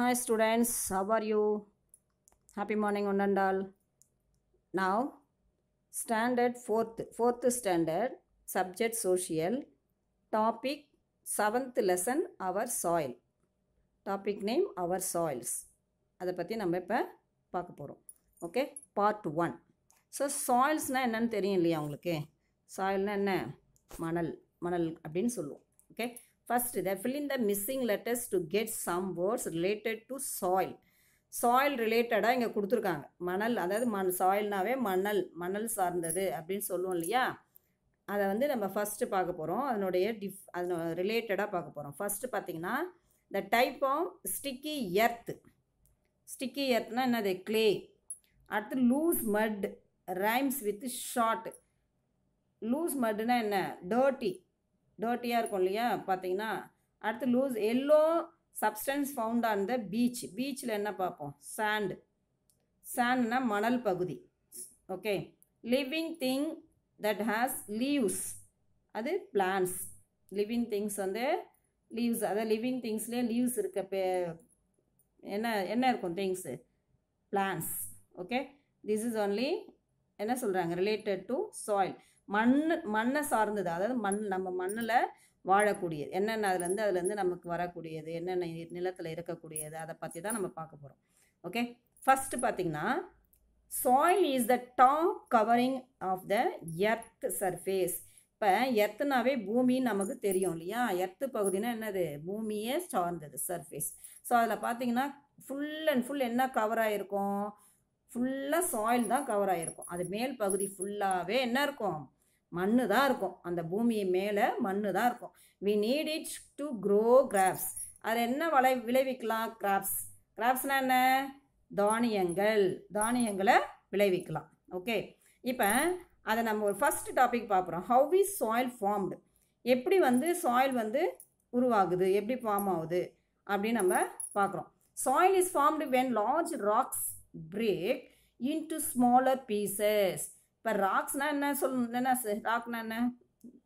Hi students, how are you? Happy morning one and all. Now, standard fourth, fourth standard, subject social, topic seventh lesson, our soil. Topic name our soils அதை பற்றி நம்ம இப்போ பார்க்க போகிறோம் okay part one so சாயில்ஸ்னால் என்னென்னு தெரியும் இல்லையா உங்களுக்கு சாயில்னால் என்ன மணல் மணல் அப்படின்னு சொல்லுவோம் okay First, they fill in the missing letters to get some words related to soil soil ரிலேட்டடாக இங்கே கொடுத்துருக்காங்க மணல் அதாவது மண் சாயில்னாவே மணல் மணல் சார்ந்தது அப்படின்னு சொல்லுவோம் இல்லையா அதை வந்து நம்ம ஃபஸ்ட்டு பார்க்க போகிறோம் அதனுடைய டிஃப் அதனோட ரிலேட்டடாக பார்க்க போகிறோம் ஃபஸ்ட்டு பார்த்திங்கன்னா the type of sticky earth sticky எர்த்னா என்னது கிளே அடுத்து loose mud rhymes with short loose மட்னா என்ன டர்ட்டி டர்ட்டியாக இருக்கும் இல்லையா பார்த்தீங்கன்னா அடுத்து loose yellow substance found on the beach பீச்சில் என்ன பார்ப்போம் சாண்டு சாண்ட்னா மணல் பகுதி okay living thing that has leaves அது பிளான்ஸ் லிவிங் திங்ஸ் வந்து லீவ்ஸ் அதாவது லிவிங் திங்ஸ்லேயே லீவ்ஸ் இருக்க பே என்ன என்ன இருக்கும் things plants okay this is only என்ன சொல்கிறாங்க ரிலேட்டட் டு சாயில் மண் மண்ணை சார்ந்தது அதாவது மண் நம்ம மண்ணில் வாழக்கூடியது என்னென்ன அதுலேருந்து அதுலேருந்து நமக்கு வரக்கூடியது என்னென்ன நிலத்தில் இருக்கக்கூடியது அதை பற்றி தான் நம்ம பார்க்க போகிறோம் ஓகே ஃபஸ்ட்டு பார்த்திங்கன்னா soil is the top covering of the earth surface இப்போ எர்த்துனாவே பூமின்னு நமக்கு தெரியும் இல்லையா எர்த்து பகுதினா என்னது பூமியே சார்ந்தது சர்ஃபேஸ் ஸோ அதில் பார்த்தீங்கன்னா ஃபுல் அண்ட் ஃபுல் என்ன கவர் ஆகிருக்கும் ஃபுல்லாக சாயில் தான் கவர் ஆகிருக்கும் அது மேல் பகுதி ஃபுல்லாகவே என்ன இருக்கும் மண்ணு தான் இருக்கும் அந்த பூமி மேலே மண்ணு தான் இருக்கும் we need it to grow crops அதில் என்ன வளை விளைவிக்கலாம் கிராப்ஸ் கிராப்ஸ்னால் என்ன தானியங்கள் தானியங்களை விளைவிக்கலாம் ஓகே இப்போ அதை நம்ம ஒரு ஃபஸ்ட் டாபிக் பார்க்குறோம் ஹவு வி சாயில் ஃபார்ம்டு எப்படி வந்து சாயில் வந்து உருவாகுது எப்படி ஃபார்ம் ஆகுது அப்படின்னு நம்ம பார்க்குறோம் soil is formed when large rocks break into smaller pieces இப்போ ராக்ஸ்னா என்ன சொல் என்ன ராக்னா என்ன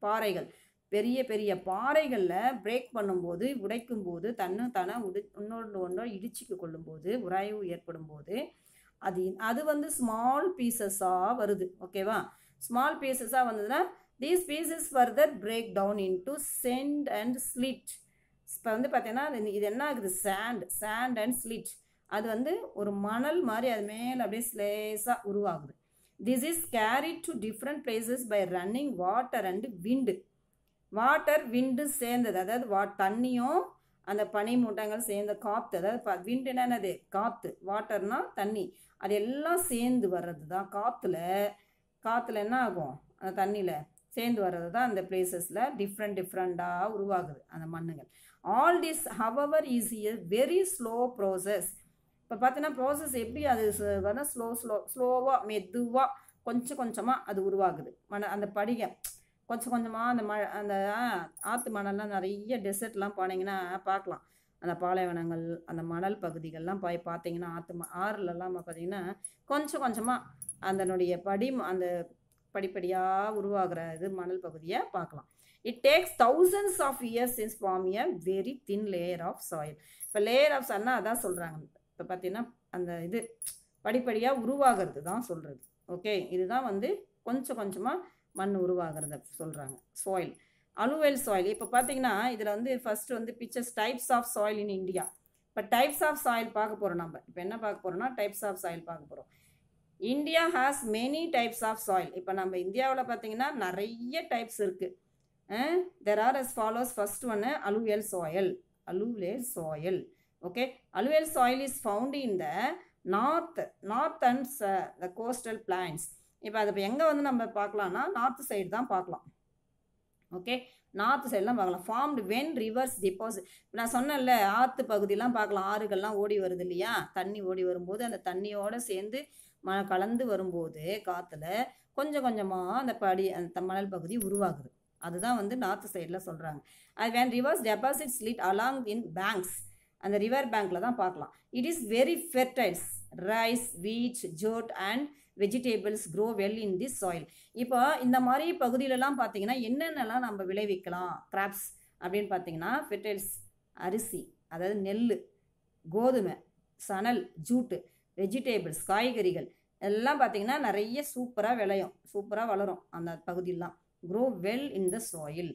பாறைகள் பெரிய பெரிய பாறைகளில் பிரேக் பண்ணும்போது உடைக்கும் போது தன்னு தானே உடி இன்னொன்று ஒன்றோ இடிச்சிக்க கொள்ளும்போது உராய்வு ஏற்படும் போது அது அது வந்து ஸ்மால் பீசஸாக வருது ஓகேவா ஸ்மால் பீசஸாக வந்ததுன்னா these pieces further break down into sand and silt இப்போ வந்து பார்த்தீங்கன்னா இது என்ன ஆகுது சேண்ட் சேண்ட் அண்ட் ஸ்லிட் அது வந்து ஒரு மணல் மாதிரி அது மேலே அப்படியே ஸ்லேஸாக உருவாகுது this is carried to different places by running water and wind water wind சேர்ந்தது அதாவது வா தண்ணியும் அந்த பனி மூட்டங்கள் சேர்ந்த காற்று அதாவது விண்டுனா என்னது காற்று வாட்டர்னால் தண்ணி அது எல்லாம் சேர்ந்து வர்றது தான் காற்றுல காற்றுல என்ன ஆகும் அந்த தண்ணியில் சேர்ந்து வர்றது தான் அந்த பிளேசஸில் டிஃப்ரெண்ட் டிஃப்ரெண்ட்டாக உருவாகுது அந்த மண்ணுகள் all this however is a very slow process இப்போ பார்த்தீங்கன்னா ப்ராசஸ் எப்படி அது பார்த்தா ஸ்லோ ஸ்லோ ஸ்லோவாக மெதுவாக கொஞ்சம் கொஞ்சமாக அது உருவாகுது மண அந்த படிகை கொஞ்சம் கொஞ்சமாக அந்த மழை அந்த ஆற்று மணல்லாம் நிறைய டெசர்ட்லாம் போனீங்கன்னா பார்க்கலாம் அந்த பாலைவனங்கள் அந்த மணல் பகுதிகள்லாம் போய் பார்த்தீங்கன்னா ஆற்று ஆறுலலாம் பார்த்தீங்கன்னா கொஞ்சம் கொஞ்சமாக அதனுடைய படி அந்த படிப்படியாக உருவாகிற இது மணல் பகுதியை பார்க்கலாம் it takes thousands of years in form a very thin layer of soil இப்போ லேயர் ஆஃப் சாயில்னால் அதான் சொல்கிறாங்க இப்போ பார்த்தீங்கன்னா அந்த இது படிப்படியாக உருவாகிறது தான் சொல்கிறது ஓகே இதுதான் வந்து கொஞ்சம் கொஞ்சமாக மண் உருவாகிறத சொல்கிறாங்க சாயில் அலுவல் சாயில் இப்போ பார்த்தீங்கன்னா இதில் வந்து ஃபஸ்ட்டு வந்து pictures types of soil in India இப்போ டைப்ஸ் ஆஃப் சாயில் பார்க்க போகிறோம் நம்ம இப்போ என்ன பார்க்க போகிறோம்னா டைப்ஸ் ஆஃப் சாயில் பார்க்க போகிறோம் India has many types of soil இப்போ நம்ம இந்தியாவில் பார்த்தீங்கன்னா நிறைய டைப்ஸ் இருக்குது there are as follows first ஒன்று alluvial soil alluvial soil okay alluvial soil is found in the north north and the coastal plains இப்போ அது இப்போ எங்கே வந்து நம்ம பார்க்கலாம்னா நார்த் சைடு தான் பார்க்கலாம் ஓகே நார்த் சைடெலாம் பார்க்கலாம் ஃபார்ம்டு வென் ரிவர்ஸ் டிபாசிட் இப்போ நான் சொன்னேன்ல ஆற்று பகுதியெலாம் பார்க்கலாம் ஆறுகள்லாம் ஓடி வருது இல்லையா தண்ணி ஓடி வரும்போது அந்த தண்ணியோடு சேர்ந்து ம கலந்து வரும்போது காற்றுல கொஞ்சம் கொஞ்சமாக அந்த படி அந்த மணல் பகுதி உருவாகுது அதுதான் வந்து நார்த் சைடில் சொல்கிறாங்க அது when rivers deposit silt along in banks அந்த ரிவர் பேங்க்கில் தான் பார்க்கலாம் it is very fertile rice wheat jute and vegetables grow well in the soil இப்போ இந்த மாதிரி பகுதியிலலாம் பார்த்தீங்கன்னா என்னென்னலாம் நம்ம விளைவிக்கலாம் கிராப்ஸ் அப்படின்னு பார்த்தீங்கன்னா ஃபெர்டைல்ஸ் அரிசி அதாவது நெல் கோதுமை சணல் ஜூட்டு வெஜிடேபிள்ஸ் காய்கறிகள் எல்லாம் பார்த்தீங்கன்னா நிறைய சூப்பராக விளையும் சூப்பராக வளரும் அந்த பகுதியெல்லாம் grow well in the soil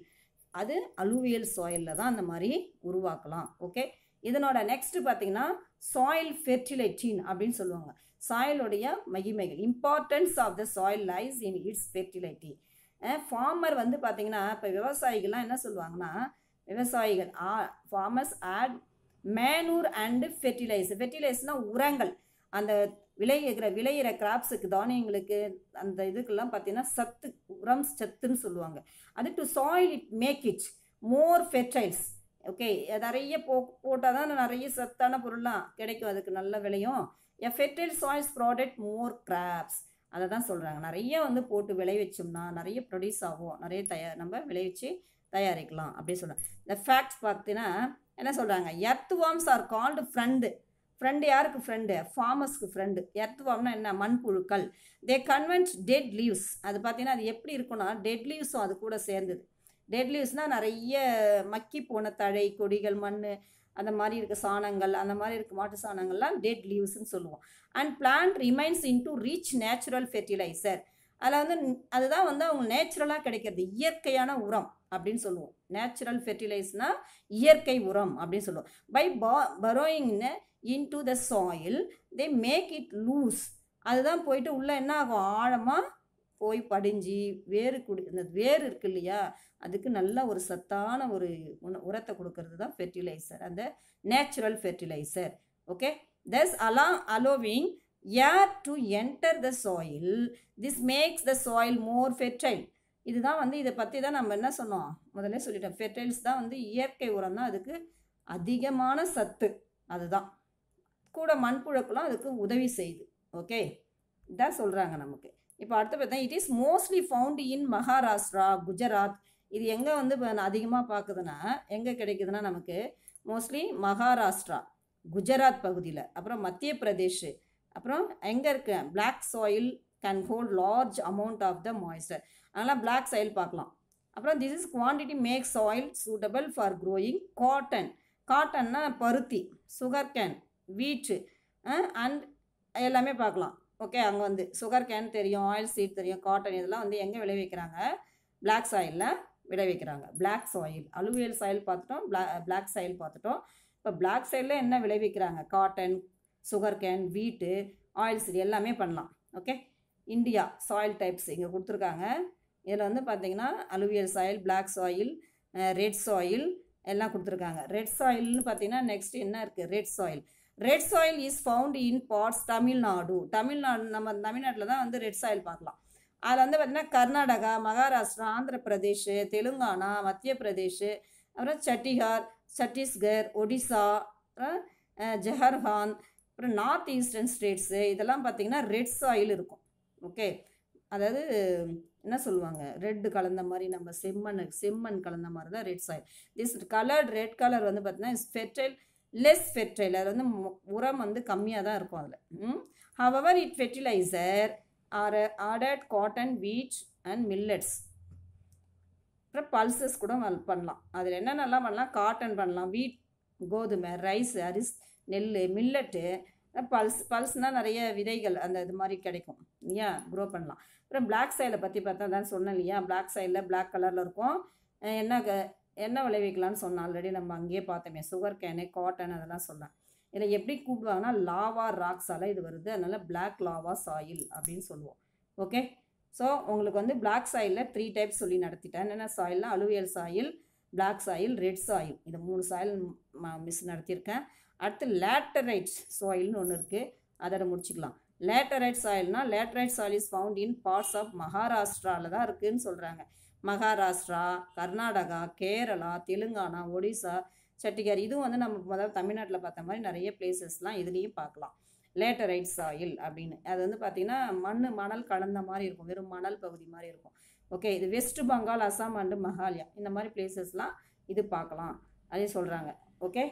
அது அலுவியல் சாயிலில் தான் அந்த மாதிரி உருவாக்கலாம் ஓகே இதனோட நெக்ஸ்ட் பார்த்தீங்கன்னா சாயில் ஃபெர்டிலைட்டின் அப்படின்னு சொல்லுவாங்க சாயிலுடைய மகிமைகள் importance of the soil lies in its fertility farmer வந்து பார்த்தீங்கன்னா இப்போ விவசாயிகள்லாம் என்ன சொல்லுவாங்கன்னா விவசாயிகள் ஆ farmers add manure and fertilise ஃபெர்டிலைஸ்னால் உரங்கள் அந்த விளையிற விளையிற கிராப்ஸுக்கு தானியங்களுக்கு அந்த இதுக்கெல்லாம் பார்த்தீங்கன்னா சத்து உரம் சத்துன்னு சொல்லுவாங்க அது to soil it make it more fertile okay நிறைய போ போட்டால் தான் நிறைய சத்தான பொருள்லாம் கிடைக்கும் அதுக்கு நல்ல விளையும் எஃபெக்டட் சாய்ஸ் ப்ராடக்ட் மோர் கிராப்ஸ் அதை தான் சொல்கிறாங்க நிறைய வந்து போட்டு விளைவிச்சோம்னா நிறைய ப்ரொடியூஸ் ஆகும் நிறைய தயார் நம்ம விளைவிச்சு தயாரிக்கலாம் அப்படின்னு சொல்கிறாங்க இந்த ஃபேக்ட்ஸ் பார்த்தீங்கன்னா என்ன சொல்கிறாங்க earthworms are called friend friend யாருக்கு ஃப்ரெண்டு ஃபார்மர்ஸ்க்கு ஃப்ரெண்டு எர்த் வார்ம்னா என்ன மண்புழுக்கள் தே கன்வென்ட் டெட் லீவ்ஸ் அது பார்த்தீங்கன்னா அது எப்படி இருக்குன்னா டெட் லீவ்ஸும் அது கூட சேர்ந்தது டெட் லீவ்ஸ்னால் நிறைய மக்கி போன தழை கொடிகள் மண் அந்த மாதிரி இருக்க சாணங்கள் அந்த மாதிரி இருக்க மாட்டு சாணங்கள்லாம் டெட் லீவ்ஸ்ன்னு சொல்லுவோம் and plant remains into rich natural fertiliser அதில் வந்து அதுதான் வந்து அவங்க நேச்சுரலாக கிடைக்கிறது இயற்கையான உரம் அப்படின்னு சொல்லுவோம் நேச்சுரல் ஃபெர்டிலைஸ்னால் இயற்கை உரம் அப்படின்னு சொல்லுவோம் பை பா பரோயிங்னு into the soil they make it loose அதுதான் போயிட்டு உள்ளே என்ன ஆகும் ஆழமாக போய் படிஞ்சு வேறு குடி இந்த வேர் இருக்கு இல்லையா அதுக்கு நல்ல ஒரு சத்தான ஒரு உண உரத்தை கொடுக்கறது தான் ஃபெர்டிலைசர் அந்த நேச்சுரல் ஃபெர்டிலைசர் ஓகே தஸ் அலா allowing air to enter the soil this makes the soil more fertile இதுதான் வந்து இதை பற்றி தான் நம்ம என்ன சொன்னோம் முதலே சொல்லிட்டோம் ஃபெர்டைல்ஸ் தான் வந்து இயற்கை உரம் தான் அதுக்கு அதிகமான சத்து அதுதான் கூட மண்புழக்கெலாம் அதுக்கு உதவி செய்யுது ஓகே இதான் சொல்கிறாங்க நமக்கு இப்போ அடுத்து பார்த்தா it is mostly found in Maharashtra Gujarat இது எங்கே வந்து இப்போ நான் அதிகமாக பார்க்குதுன்னா எங்கே கிடைக்குதுன்னா நமக்கு மோஸ்ட்லி மகாராஷ்டிரா குஜராத் பகுதியில் அப்புறம் மத்திய பிரதேஷ் அப்புறம் எங்கே இருக்கு black soil can hold large amount of the moisture அதனால் பிளாக் சாயில் பார்க்கலாம் அப்புறம் this is quantity make soil suitable for growing cotton காட்டன்னா பருத்தி சுகர் கேன் வீட்டு அண்ட் எல்லாமே பார்க்கலாம் ஓகே அங்கே வந்து சுகர் கேன் தெரியும் ஆயில் சீட் தெரியும் காட்டன் இதெல்லாம் வந்து எங்கே விளைவிக்கிறாங்க பிளாக் சாயிலில் விளைவிக்கிறாங்க பிளாக் சாயில் அலுவியல் சாயில் பார்த்துட்டோம் பிளா பிளாக் சாயில் பார்த்துட்டோம் இப்போ பிளாக் சாயிலில் என்ன விளைவிக்கிறாங்க cotton sugar cane wheat oil seed எல்லாமே பண்ணலாம் ஓகே இந்தியா சாயில் டைப்ஸ் இங்கே கொடுத்துருக்காங்க இதில் வந்து பார்த்திங்கன்னா alluvial soil black soil red soil எல்லாம் கொடுத்துருக்காங்க ரெட் சாயில்னு பார்த்தீங்கன்னா நெக்ஸ்ட் என்ன இருக்குது red soil red soil is found in parts Tamil Nadu Tamil Nadu நம்ம தமிழ்நாட்டில் தான் வந்து ரெட் சாயில் பார்க்கலாம் அதில் வந்து பார்த்திங்கன்னா கர்நாடகா மகாராஷ்டிரா ஆந்திர பிரதேஷ் தெலுங்கானா மத்திய பிரதேஷ் அப்புறம் சட்டிகார் சத்தீஸ்கர் ஒடிசா அப்புறம் ஜஹர்ஹான் அப்புறம் நார்த் ஈஸ்டர்ன் ஸ்டேட்ஸு இதெல்லாம் பார்த்திங்கன்னா ரெட் சாயில் இருக்கும் ஓகே அதாவது என்ன சொல்லுவாங்க ரெட்டு கலந்த மாதிரி நம்ம செம்மண் செம்மண் கலந்த மாதிரி தான் red soil this coloured red colour வந்து பார்த்திங்கன்னா இஸ் ஃபெர்டைல் லெஸ் ஃபெர்டைல் அது வந்து உரம் வந்து கம்மியாக தான் இருக்கும் அதில் hour it fertilizer are added cotton wheat and millets அப்புறம் பல்சஸ் கூட பண்ணலாம் அதில் என்னென்னலாம் பண்ணலாம் காட்டன் பண்ணலாம் வீட் கோதுமை ரைஸ் அரிஸ் நெல் மில்லட்டு பல்ஸ் பல்ஸ்னால் நிறைய விதைகள் அந்த இது மாதிரி கிடைக்கும் இல்லையா க்ரோ பண்ணலாம் அப்புறம் பிளாக் சாயில் பற்றி பார்த்தா தான் சொன்னேன் இல்லையா பிளாக் சாயில் பிளாக் கலரில் இருக்கும் என்ன என்ன விளைவிக்கலாம்னு சொன்னால் ஆல்ரெடி நம்ம அங்கேயே பார்த்தோமே சுகர் கேனு காட்டன் அதெல்லாம் சொன்னேன் இதில் எப்படி கூப்பிடுவாங்கன்னா லாவா ராக்ஸால் இது வருது அதனால் பிளாக் லாவா சாயில் அப்படின்னு சொல்லுவோம் ஓகே ஸோ உங்களுக்கு வந்து பிளாக் சாயிலில் த்ரீ டைப்ஸ் சொல்லி நடத்திட்டேன் என்னென்ன சாயில்னா alluvial soil black soil red soil இந்த மூணு சாயில் மிஸ் நடத்தியிருக்கேன் அடுத்து லேட்டரைட் சாயில்னு ஒன்று இருக்குது அதை முடிச்சுக்கலாம் லேட்டரைட் சாயில்னால் laterite soil is found in parts of மகாராஷ்டிராவில் தான் இருக்குதுன்னு சொல்கிறாங்க மகாராஷ்டிரா கர்நாடகா கேரளா தெலுங்கானா ஒடிசா சட்டிகார் இதுவும் வந்து நம்ம முதல்ல தமிழ்நாட்டில் பார்த்த மாதிரி நிறைய பிளேசஸ்லாம் இதுலேயும் பார்க்கலாம் லேட்டரைட் சாயில் அப்படின்னு அது வந்து பார்த்திங்கன்னா மண் மணல் கலந்த மாதிரி இருக்கும் வெறும் மணல் பகுதி மாதிரி இருக்கும் ஓகே இது வெஸ்ட் பெங்கால் அசாம் அண்டு மகாலயா இந்த மாதிரி பிளேசஸ்லாம் இது பார்க்கலாம் அப்படின்னு சொல்கிறாங்க ஓகே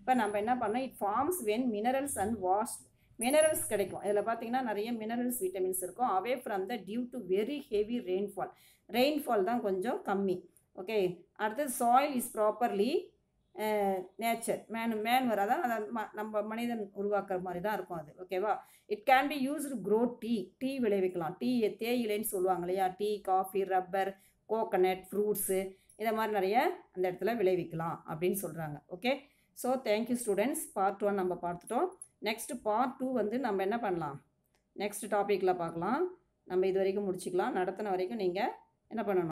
இப்போ நம்ம என்ன பண்ணோம் it forms when minerals and wash minerals கிடைக்கும் இதில் பார்த்தீங்கன்னா நிறைய மினரல்ஸ் விட்டமின்ஸ் இருக்கும் away from the due to very heavy rainfall rainfall தான் கொஞ்சம் கம்மி ஓகே அடுத்தது soil is properly nature man man வர அதை நம்ம மனிதன் உருவாக்குற மாதிரி தான் இருக்கும் அது ஓகேவா it can be used grow tea tea விளைவிக்கலாம் டீ தேயிலைன்னு சொல்லுவாங்க இல்லையா tea coffee rubber coconut fruits இதை மாதிரி நிறைய அந்த இடத்துல விளைவிக்கலாம் அப்படின்னு சொல்கிறாங்க okay so thank you students part one நம்ம பார்த்துட்டோம் நெக்ஸ்ட்டு பார்ட் டூ வந்து நம்ம என்ன பண்ணலாம் நெக்ஸ்ட் டாப்பிக்கில் பார்க்கலாம் நம்ம இது வரைக்கும் முடிச்சுக்கலாம் நடத்தின வரைக்கும் நீங்கள் என்ன பண்ணணும்